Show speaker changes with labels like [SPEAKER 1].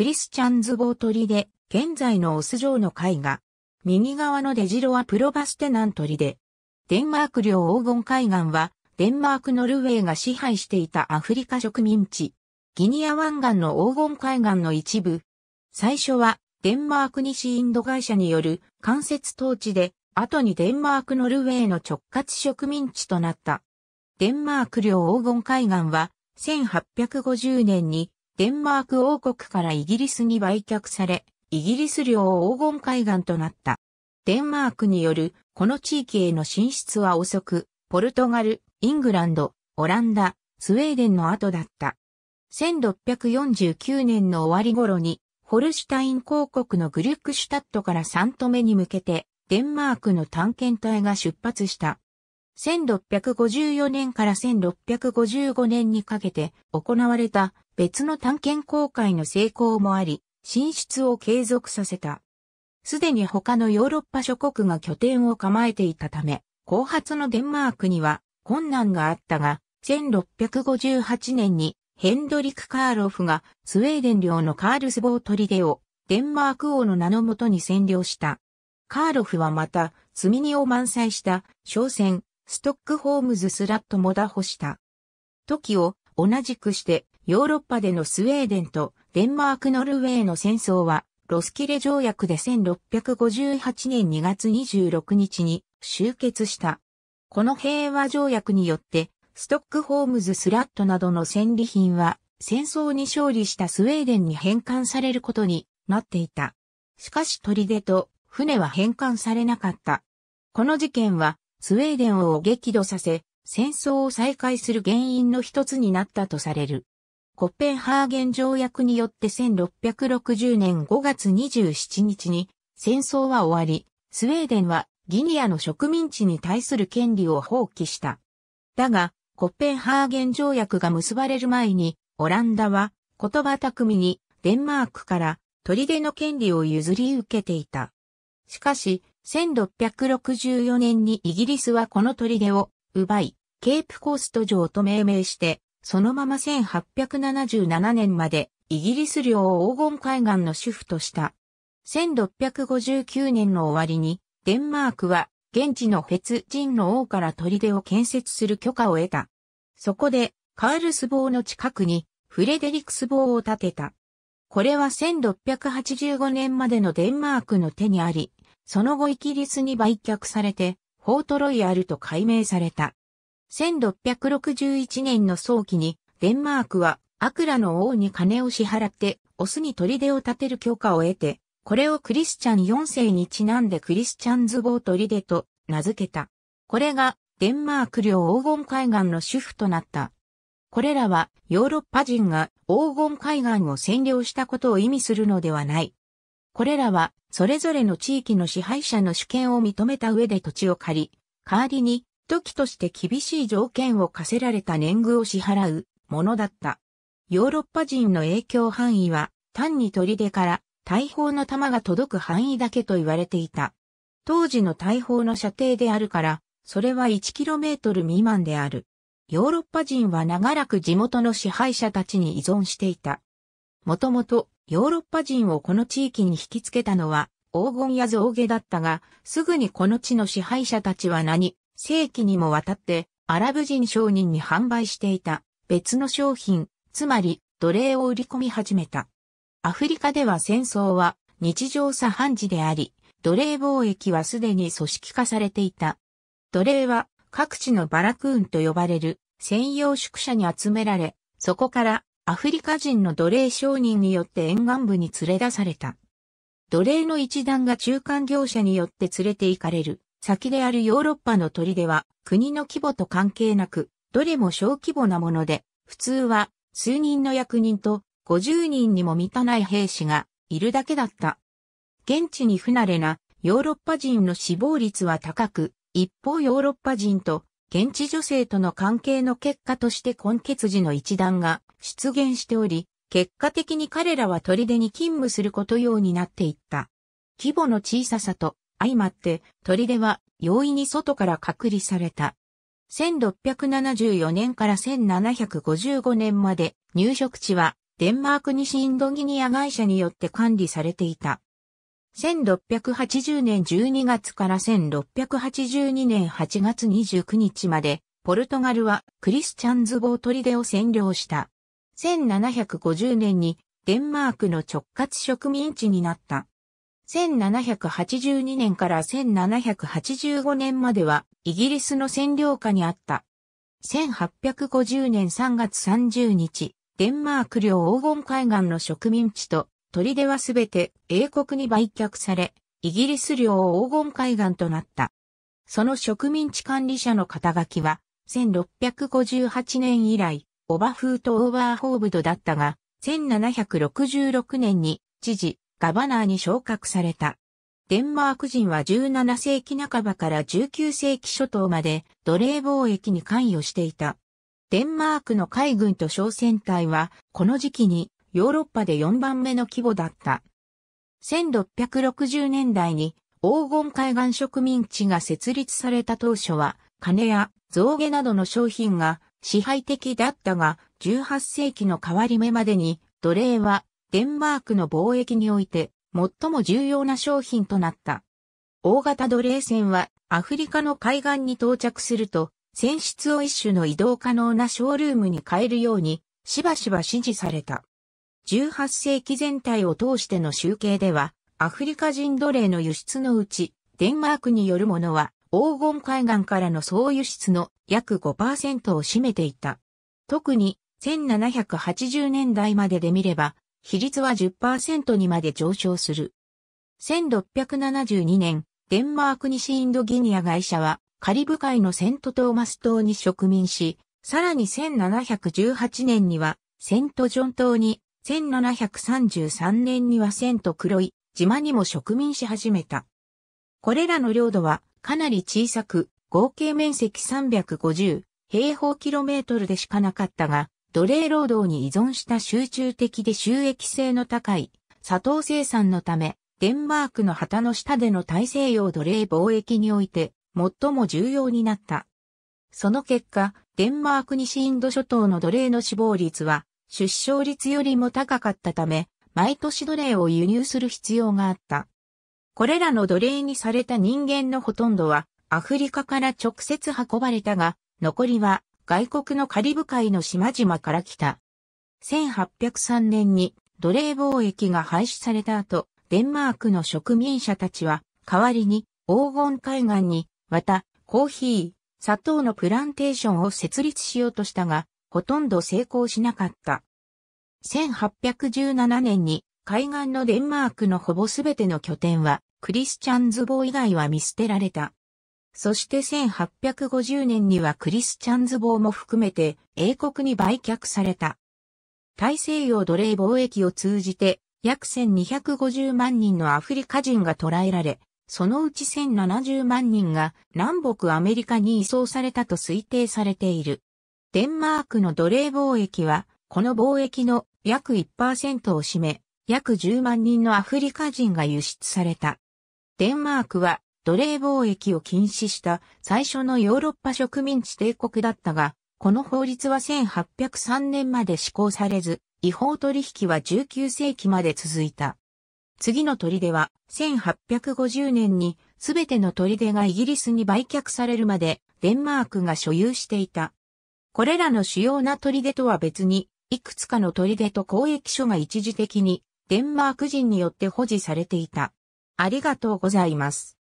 [SPEAKER 1] クリスチャンズボートリで、現在のオス城の絵画。右側のデジロはプロバステナントリで、デンマーク領黄金海岸は、デンマーク・ノルウェーが支配していたアフリカ植民地、ギニア湾岸の黄金海岸の一部。最初は、デンマーク西インド会社による間接統治で、後にデンマーク・ノルウェーの直轄植民地となった。デンマーク領黄金海岸は、1850年にデンマーク王国からイギリスに売却され、イギリス領黄金海岸となった。デンマークによるこの地域への進出は遅く、ポルトガル、イングランド、オランダ、スウェーデンの後だった。1649年の終わり頃に、ホルシュタイン公国のグリュックシュタットから3都目に向けて、デンマークの探検隊が出発した。1654年から1655年にかけて行われた別の探検公開の成功もあり、進出を継続させた。すでに他のヨーロッパ諸国が拠点を構えていたため、後発のデンマークには困難があったが、1658年にヘンドリク・カーロフがスウェーデン領のカールスボートリデをデンマーク王の名のもとに占領した。カーロフはまた、積荷を満載した商船、ストックホームズ・スラットも打破した。時を同じくしてヨーロッパでのスウェーデンとデンマーク・ノルウェーの戦争は、ロスキレ条約で1658年2月26日に終結した。この平和条約によって、ストックホームズ・スラットなどの戦利品は、戦争に勝利したスウェーデンに返還されることになっていた。しかし砦と船は返還されなかった。この事件は、スウェーデンを激怒させ、戦争を再開する原因の一つになったとされる。コッペンハーゲン条約によって1660年5月27日に戦争は終わり、スウェーデンはギニアの植民地に対する権利を放棄した。だが、コッペンハーゲン条約が結ばれる前に、オランダは言葉巧みにデンマークから砦の権利を譲り受けていた。しかし、1664年にイギリスはこの砦を奪い、ケープコースト城と命名してそのまま1877年までイギリス領黄金海岸の主婦とした。1659年の終わりに、デンマークは現地のフェツ人の王から砦を建設する許可を得た。そこで、カールス坊の近くにフレデリクス坊を建てた。これは1685年までのデンマークの手にあり、その後イギリスに売却されて、フォートロイヤルと改名された。1661年の早期に、デンマークは、アクラの王に金を支払って、オスに砦を立てる許可を得て、これをクリスチャン4世にちなんでクリスチャンズボー砦と名付けた。これが、デンマーク領黄金海岸の主婦となった。これらは、ヨーロッパ人が黄金海岸を占領したことを意味するのではない。これらは、それぞれの地域の支配者の主権を認めた上で土地を借り、代わりに時として厳しい条件を課せられた年貢を支払うものだった。ヨーロッパ人の影響範囲は単に砦から大砲の弾が届く範囲だけと言われていた。当時の大砲の射程であるから、それは 1km 未満である。ヨーロッパ人は長らく地元の支配者たちに依存していた。もともとヨーロッパ人をこの地域に引きつけたのは黄金や象牙だったが、すぐにこの地の支配者たちは何世紀にもわたってアラブ人商人に販売していた別の商品、つまり奴隷を売り込み始めた。アフリカでは戦争は日常茶飯事であり、奴隷貿易はすでに組織化されていた。奴隷は各地のバラクーンと呼ばれる専用宿舎に集められ、そこからアフリカ人の奴隷商人によって沿岸部に連れ出された。奴隷の一団が中間業者によって連れて行かれる。先であるヨーロッパの砦は国の規模と関係なく、どれも小規模なもので、普通は数人の役人と50人にも満たない兵士がいるだけだった。現地に不慣れなヨーロッパ人の死亡率は高く、一方ヨーロッパ人と現地女性との関係の結果として根血児の一団が出現しており、結果的に彼らは砦に勤務することようになっていった。規模の小ささと相まって、砦は容易に外から隔離された。1674年から1755年まで入植地はデンマーク西インドギニア会社によって管理されていた。1680年12月から1682年8月29日まで、ポルトガルはクリスチャンズボートリデを占領した。1750年にデンマークの直轄植民地になった。1782年から1785年まではイギリスの占領下にあった。1850年3月30日、デンマーク領黄金海岸の植民地と砦はすべて英国に売却され、イギリス領黄金海岸となった。その植民地管理者の肩書きは、1658年以来、オバフート・オーバーホーブドだったが、1766年に、知事、ガバナーに昇格された。デンマーク人は17世紀半ばから19世紀初頭まで奴隷貿易に関与していた。デンマークの海軍と商船隊はこの時期にヨーロッパで4番目の規模だった。1660年代に黄金海岸植民地が設立された当初は金や象牙などの商品が支配的だったが18世紀の変わり目までに奴隷はデンマークの貿易において最も重要な商品となった。大型奴隷船はアフリカの海岸に到着すると、船室を一種の移動可能なショールームに変えるように、しばしば指示された。18世紀全体を通しての集計では、アフリカ人奴隷の輸出のうち、デンマークによるものは、黄金海岸からの総輸出の約5%を占めていた。特に1780年代までで見れば、比率は10%にまで上昇する。1672年、デンマーク西インドギニア会社はカリブ海のセントトーマス島に植民し、さらに1718年にはセントジョン島に、1733年にはセント黒い島にも植民し始めた。これらの領土はかなり小さく、合計面積350平方キロメートルでしかなかったが、奴隷労働に依存した集中的で収益性の高い砂糖生産のため、デンマークの旗の下での大西洋奴隷貿易において最も重要になった。その結果、デンマーク西インド諸島の奴隷の死亡率は出生率よりも高かったため、毎年奴隷を輸入する必要があった。これらの奴隷にされた人間のほとんどはアフリカから直接運ばれたが、残りは外国のカリブ海の島々から来た。1803年に奴隷貿易が廃止された後、デンマークの植民者たちは、代わりに黄金海岸に、また、コーヒー、砂糖のプランテーションを設立しようとしたが、ほとんど成功しなかった。1817年に海岸のデンマークのほぼすべての拠点はクリスチャンズボー以外は見捨てられた。そして1850年にはクリスチャンズ号も含めて英国に売却された。大西洋奴隷貿易を通じて約1250万人のアフリカ人が捕らえられ、そのうち1070万人が南北アメリカに移送されたと推定されている。デンマークの奴隷貿易は、この貿易の約1%を占め、約10万人のアフリカ人が輸出された。デンマークは奴隷貿易を禁止した最初のヨーロッパ植民地帝国だったが、この法律は1803年まで施行されず、違法取引は19世紀まで続いた。次の砦は1850年にすべての砦がイギリスに売却されるまでデンマークが所有していた。これらの主要な砦とは別に、いくつかの砦と交易所が一時的にデンマーク人によって保持されていた。ありがとうございます。